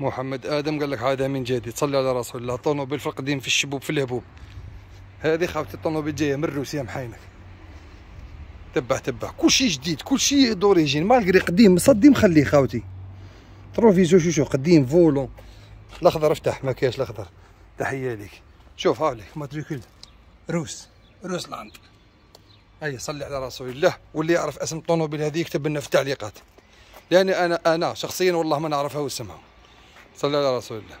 محمد ادم قال لك هذا من جديد صلي على رسول الله الطنوبيل في القديم في الشبوب في الهبوب هذه خاوتي الطونوبيل جايه من روسيا محاينك تبع تبع كل شيء جديد كل شيء دوريجين مالقري قديم مصدي مخليه خاوتي تروفيزو شو شو شو قديم فولو الاخضر افتح ما كاش الاخضر تحيه ليك شوف ها لك ماتريكول روس روس لاند هيا صلي على رسول الله واللي يعرف اسم الطوموبيل هذه يكتب لنا في التعليقات لاني انا انا شخصيا والله ما نعرفها واسمها صلى على رسول الله